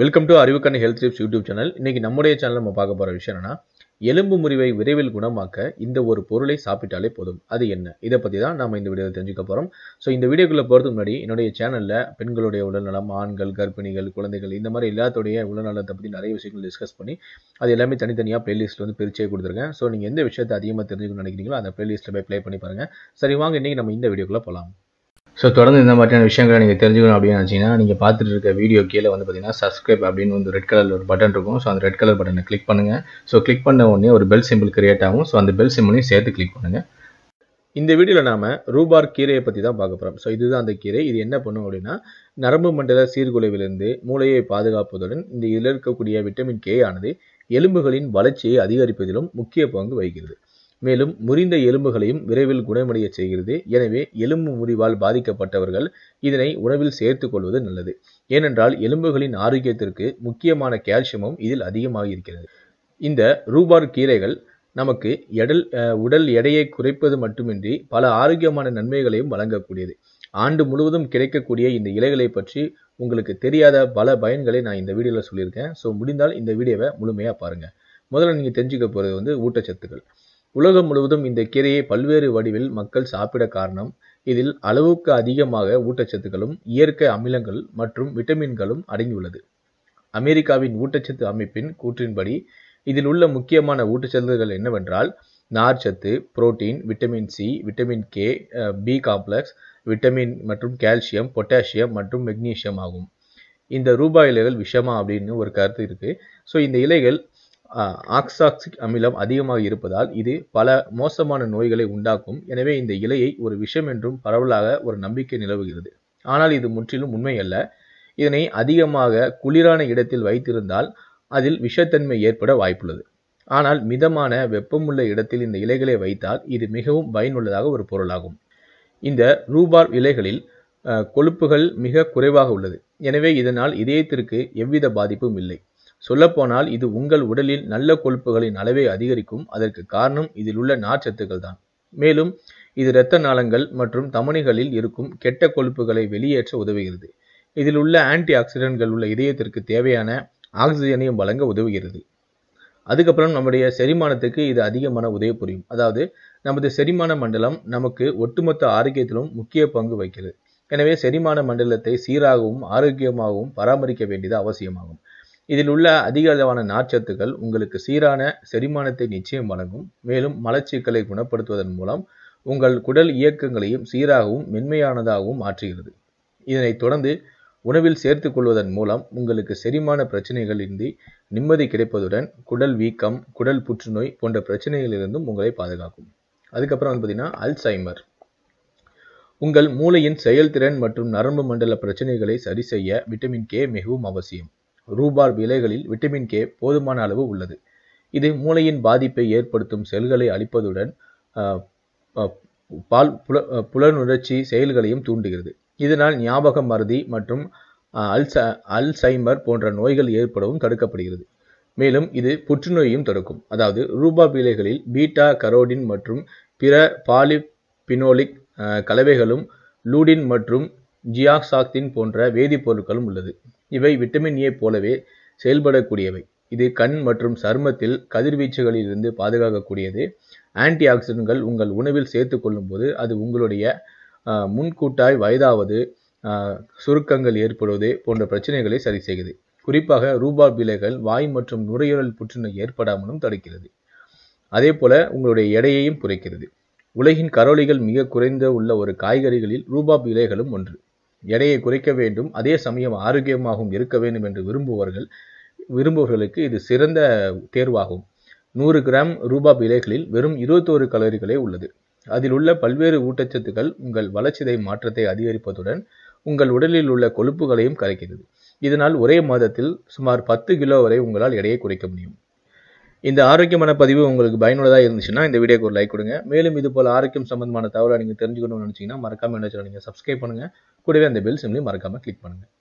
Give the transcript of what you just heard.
welcome to அறிவுக்கண் health tips YouTube channel இன்றைக்கி நம்முடைய சேனல் நம்ம பார்க்க போகிற விஷயம் என்னென்னா எலும்பு முறிவை விரைவில் குணமாக்க இந்த ஒரு பொருளை சாப்பிட்டாலே போதும் அது என்ன இதை பற்றி தான் நம்ம இந்த வீடியோவில் தெரிஞ்சுக்க போகிறோம் ஸோ இந்த வீடியோக்குள்ளே போகிறதுக்கு முன்னாடி என்னுடைய சேனலில் பெண்களுடைய உடல்நலம் ஆண்கள் கர்ப்பிணிகள் குழந்தைகள் இந்த மாதிரி எல்லாத்துடைய உடல்நலத்தை பற்றி நிறைய விஷயங்கள் டிஸ்கஸ் பண்ணி அது எல்லாமே தனித்தனியாக பிளேலிஸ்ட்டில் வந்து பிரிச்சே கொடுத்துருக்கேன் ஸோ நீங்கள் எந்த விஷயத்தை அதிகமாக தெரிஞ்சுக்கணும்னு நினைக்கிறீங்களோ அந்த பிளேலிஸ்ட்டில் போய் ப்ளே பண்ணி பாருங்கள் சரி வாங்க இன்றைக்கி நம்ம இந்த வீடியோக்குள்ளே போகலாம் ஸோ தொடர்ந்து இந்த மாதிரியான விஷயங்களை நீங்கள் தெரிஞ்சுக்கணும் அப்படின்னு நினச்சிங்கன்னா நீங்கள் பார்த்துட்டு இருக்க வீடியோ கீழே வந்து பார்த்தீங்கன்னா சப்ஸ்கிரைப் அப்படின்னு வந்து ரெட் கலர் ஒரு பட்டன் இருக்கும் ஸோ அந்த ரெட் கலர் பட்டனை கிளிக் பண்ணுங்கள் ஸோ கிளிக் பண்ண உடனே ஒரு பெல் சிம்பிள் கிரியேட் ஆகும் ஸோ அந்த பெல் சிம்பிளையும் சேர்த்து கிளிக் பண்ணுங்கள் இந்த வீடியோவில் நாம் ரூபார் கீரையை பற்றி தான் பார்க்க போகிறோம் ஸோ இதுதான் அந்த கீரை இது என்ன பண்ணும் அப்படின்னா நரம்பு மண்டல சீர்குலைவிலிருந்து மூளையை பாதுகாப்பதுடன் இந்த இதில் இருக்கக்கூடிய விட்டமின் கே ஆனது எலும்புகளின் வளர்ச்சியை அதிகரிப்பதிலும் முக்கிய பங்கு வகிக்கிறது மேலும் முறிந்த எலும்புகளையும் விரைவில் குணமடைய செய்கிறது எனவே எலும்பு முறிவால் பாதிக்கப்பட்டவர்கள் இதனை உணவில் சேர்த்துக் கொள்வது நல்லது ஏனென்றால் எலும்புகளின் ஆரோக்கியத்திற்கு முக்கியமான கால்சியமும் இதில் அதிகமாக இருக்கிறது இந்த ரூபார் கீரைகள் நமக்கு எடல் உடல் எடையை குறைப்பது மட்டுமின்றி பல ஆரோக்கியமான நன்மைகளையும் வழங்கக்கூடியது ஆண்டு முழுவதும் கிடைக்கக்கூடிய இந்த இலைகளை பற்றி உங்களுக்கு தெரியாத பல பயன்களை நான் இந்த வீடியோவில் சொல்லியிருக்கேன் ஸோ முடிந்தால் இந்த வீடியோவை முழுமையாக பாருங்கள் முதல்ல நீங்கள் தெரிஞ்சுக்க போகிறது வந்து ஊட்டச்சத்துக்கள் உலகம் முழுவதும் இந்த கீரையை பல்வேறு வடிவில் மக்கள் சாப்பிட காரணம் இதில் அளவுக்கு அதிகமாக ஊட்டச்சத்துக்களும் இயற்கை அமிலங்கள் மற்றும் விட்டமின்களும் அடங்கியுள்ளது அமெரிக்காவின் ஊட்டச்சத்து அமைப்பின் கூற்றின்படி இதில் உள்ள முக்கியமான ஊட்டச்சத்துகள் என்னவென்றால் நார்ச்சத்து protein vitamin C vitamin K B complex vitamin மற்றும் கால்சியம் பொட்டாசியம் மற்றும் மெக்னீசியம் ஆகும் இந்த ரூபாய் இலைகள் விஷமா அப்படின்னு ஒரு கருத்து இருக்குது ஸோ இந்த இலைகள் ஆக்சாக்சிக் அமிலம் அதிகமாக இருப்பதால் இது பல மோசமான நோய்களை உண்டாக்கும் எனவே இந்த இலையை ஒரு விஷம் என்றும் பரவலாக ஒரு நம்பிக்கை நிலவுகிறது ஆனால் இது முற்றிலும் உண்மையல்ல இதனை அதிகமாக குளிரான இடத்தில் வைத்திருந்தால் அதில் விஷத்தன்மை ஏற்பட வாய்ப்புள்ளது ஆனால் மிதமான வெப்பமுள்ள இடத்தில் இந்த இலைகளை வைத்தால் இது மிகவும் பயனுள்ளதாக ஒரு பொருளாகும் இந்த ரூபார் இலைகளில் கொழுப்புகள் மிக குறைவாக உள்ளது எனவே இதனால் இதயத்திற்கு எவ்வித பாதிப்பும் இல்லை சொல்லப்போனால் இது உங்கள் உடலில் நல்ல கொழுப்புகளின் அளவை அதிகரிக்கும் அதற்கு காரணம் இதில் உள்ள நார்ச்சத்துக்கள் தான் மேலும் இது இரத்த நாளங்கள் மற்றும் தமனிகளில் இருக்கும் கெட்ட கொழுப்புகளை வெளியேற்ற உதவுகிறது இதில் உள்ள ஆன்டி ஆக்சிடென்ட்கள் உள்ள இதயத்திற்கு தேவையான ஆக்சிஜனையும் வழங்க உதவுகிறது அதுக்கப்புறம் நம்முடைய செரிமானத்துக்கு இது அதிகமான உதவி புரியும் அதாவது நமது செரிமான மண்டலம் நமக்கு ஒட்டுமொத்த ஆரோக்கியத்திலும் முக்கிய பங்கு வகிக்கிறது எனவே செரிமான மண்டலத்தை சீராகவும் ஆரோக்கியமாகவும் பராமரிக்க வேண்டியது அவசியமாகும் இதில் உள்ள அதிக அளவான நார்ச்சத்துக்கள் உங்களுக்கு சீரான செரிமானத்தை நிச்சயம் வழங்கும் மேலும் மலச்சிக்கலை குணப்படுத்துவதன் மூலம் உங்கள் குடல் இயக்கங்களையும் சீராகவும் மென்மையானதாகவும் மாற்றுகிறது இதனைத் தொடர்ந்து உணவில் சேர்த்து கொள்வதன் மூலம் உங்களுக்கு செரிமான பிரச்சனைகளின்றி நிம்மதி கிடைப்பதுடன் குடல் வீக்கம் குடல் புற்றுநோய் போன்ற பிரச்சனைகளிலிருந்தும் உங்களை பாதுகாக்கும் அதுக்கப்புறம் வந்து பார்த்தீங்கன்னா அல்சைமர் உங்கள் மூளையின் செயல்திறன் மற்றும் நரம்பு மண்டல பிரச்சனைகளை சரி செய்ய விட்டமின் கே மிகவும் அவசியம் ரூபார்ப் இலைகளில் விட்டமின் கே போதுமான அளவு உள்ளது இது மூளையின் பாதிப்பை ஏற்படுத்தும் செல்களை அழிப்பதுடன் பால் புல புலனுணர்ச்சி செயல்களையும் தூண்டுகிறது இதனால் ஞாபக மருதி மற்றும் அல்ச அல்சைமர் போன்ற நோய்கள் ஏற்படவும் தடுக்கப்படுகிறது மேலும் இது புற்றுநோயையும் தடுக்கும் அதாவது ரூபா இலைகளில் பீட்டா கரோடின் மற்றும் பிற பாலிபினோலிக் கலவைகளும் லூடின் மற்றும் ஜியாக்சாக்தின் போன்ற வேதிப்பொருட்களும் உள்ளது இவை விட்டமின் ஏ போலவே செயல்படக்கூடியவை இது கண் மற்றும் சர்மத்தில் கதிர்வீச்சுகளிலிருந்து பாதுகாக்கக்கூடியது ஆன்டி ஆக்சிடென்ட்கள் உங்கள் உணவில் சேர்த்து கொள்ளும்போது அது உங்களுடைய முன்கூட்டாய் வயதாவது சுருக்கங்கள் ஏற்படுவது போன்ற பிரச்சனைகளை சரி செய்கிறது குறிப்பாக ரூபா பிலைகள் வாய் மற்றும் நுரையீரல் புற்றுநோய் ஏற்படாமலும் தடுக்கிறது அதே போல உங்களுடைய எடையையும் குறைக்கிறது உலகின் கரோலிகள் மிக குறைந்த உள்ள ஒரு காய்கறிகளில் ரூபா இலைகளும் ஒன்று எடையை குறைக்க வேண்டும் அதே சமயம் ஆரோக்கியமாகவும் இருக்க வேண்டும் என்று விரும்புவார்கள் விரும்புவர்களுக்கு இது சிறந்த தேர்வாகும் நூறு கிராம் ரூபாப் இலைகளில் வெறும் இருபத்தோரு கலோரிகளே உள்ளது அதில் உள்ள பல்வேறு ஊட்டச்சத்துக்கள் உங்கள் வளர்ச்சிதை மாற்றத்தை அதிகரிப்பதுடன் உங்கள் உடலில் உள்ள கொழுப்புகளையும் கரைக்கிறது இதனால் ஒரே மாதத்தில் சுமார் பத்து கிலோ வரை உங்களால் எடையை குறைக்க முடியும் இந்த ஆரோக்கியமான பதிவு உங்களுக்கு பயனுள்ளதாக இருந்துச்சுன்னா இந்த வீடியோக்கு ஒரு லைக் கொடுங்க மேலும் இது போல் ஆரோக்கியம் சம்பந்தமான தகவலை நீங்கள் தெரிஞ்சுக்கணும்னு நினச்சிங்கன்னா மறக்காமல் என்ன நீங்கள் சப்ஸ்கிரைப் பண்ணுங்கள் கூடவே அந்த பெல் சிம்லையும் மறக்காமல் கிளிக் பண்ணுங்கள்